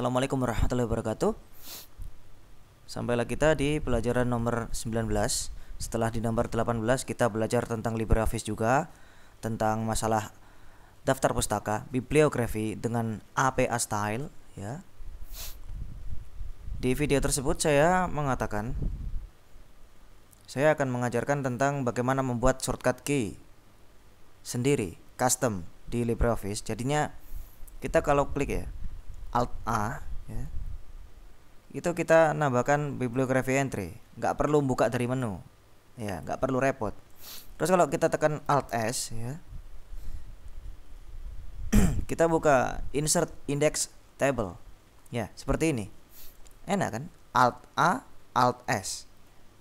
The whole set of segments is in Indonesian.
Assalamualaikum warahmatullahi wabarakatuh Sampailah kita di pelajaran nomor 19 Setelah di nomor 18 kita belajar tentang LibreOffice juga Tentang masalah daftar pustaka, bibliografi dengan APA style ya. Di video tersebut saya mengatakan Saya akan mengajarkan tentang bagaimana membuat shortcut key Sendiri, custom di LibreOffice Jadinya kita kalau klik ya Alt A ya. Itu kita nambahkan bibliografi entry, nggak perlu buka dari menu. Ya, nggak perlu repot. Terus kalau kita tekan Alt S ya. kita buka insert index table. Ya, seperti ini. Enak kan? Alt A, Alt S.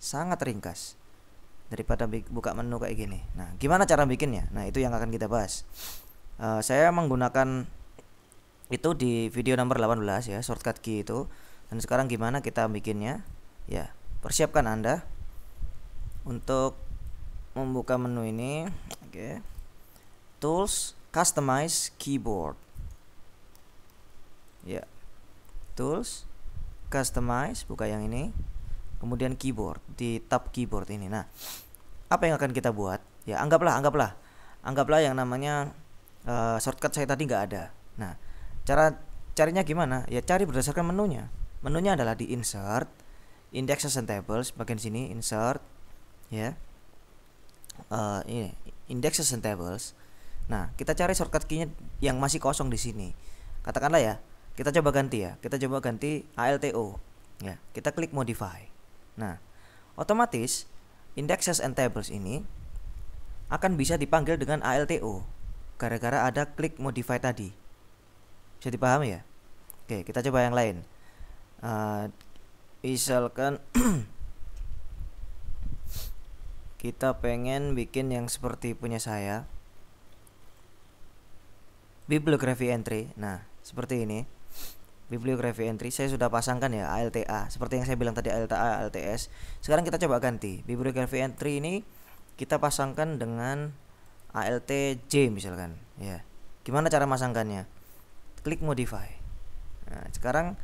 Sangat ringkas daripada buka menu kayak gini. Nah, gimana cara bikinnya? Nah, itu yang akan kita bahas. Uh, saya menggunakan itu di video nomor 18 ya shortcut key itu dan sekarang gimana kita bikinnya ya persiapkan anda untuk membuka menu ini oke okay. tools customize keyboard ya tools customize buka yang ini kemudian keyboard di tab keyboard ini nah apa yang akan kita buat ya anggaplah anggaplah anggaplah yang namanya uh, shortcut saya tadi nggak ada nah Cara carinya gimana? Ya cari berdasarkan menunya. Menunya adalah di insert, indexes and tables bagian sini insert ya. Uh, ini indexes and tables. Nah, kita cari shortcut key yang masih kosong di sini. Katakanlah ya, kita coba ganti ya. Kita coba ganti ALTO. Ya, kita klik modify. Nah, otomatis indexes and tables ini akan bisa dipanggil dengan ALTO gara-gara ada klik modify tadi bisa dipahami ya oke kita coba yang lain uh, misalkan kita pengen bikin yang seperti punya saya bibliografi entry nah seperti ini bibliografi entry saya sudah pasangkan ya ALTA seperti yang saya bilang tadi ALTA ALTS sekarang kita coba ganti bibliografi entry ini kita pasangkan dengan altj misalkan ya gimana cara masangkannya klik modify nah, sekarang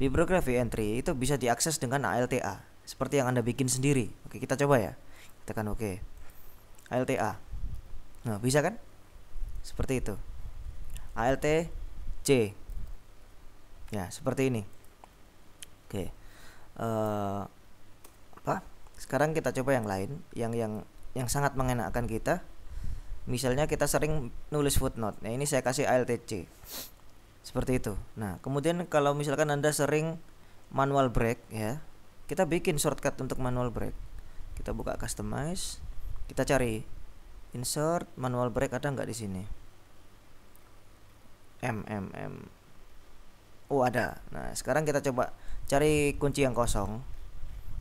bibliografi entry itu bisa diakses dengan ALTA seperti yang anda bikin sendiri oke kita coba ya kita tekan oke okay. ALTA nah bisa kan seperti itu ALT C ya seperti ini oke uh, apa sekarang kita coba yang lain yang yang yang sangat mengenakan kita misalnya kita sering nulis footnote nah ini saya kasih ALTC seperti itu nah kemudian kalau misalkan anda sering manual break ya kita bikin shortcut untuk manual break kita buka customize kita cari insert manual break ada nggak di sini m oh ada nah sekarang kita coba cari kunci yang kosong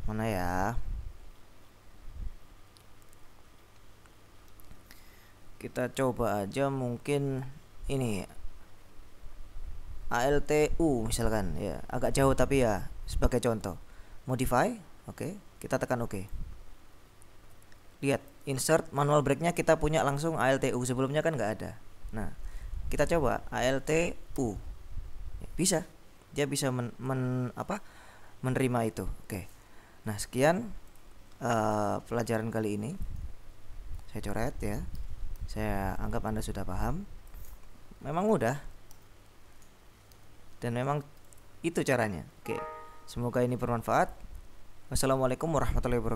mana ya kita coba aja mungkin ini ya. ALTU misalkan ya agak jauh tapi ya sebagai contoh modify oke okay. kita tekan oke okay. lihat insert manual breaknya kita punya langsung ALTU sebelumnya kan nggak ada nah kita coba ALTU ya, bisa dia bisa men, men apa menerima itu oke okay. nah sekian uh, pelajaran kali ini saya coret ya saya anggap anda sudah paham memang mudah dan memang itu caranya oke semoga ini bermanfaat wassalamualaikum warahmatullahi wabarakatuh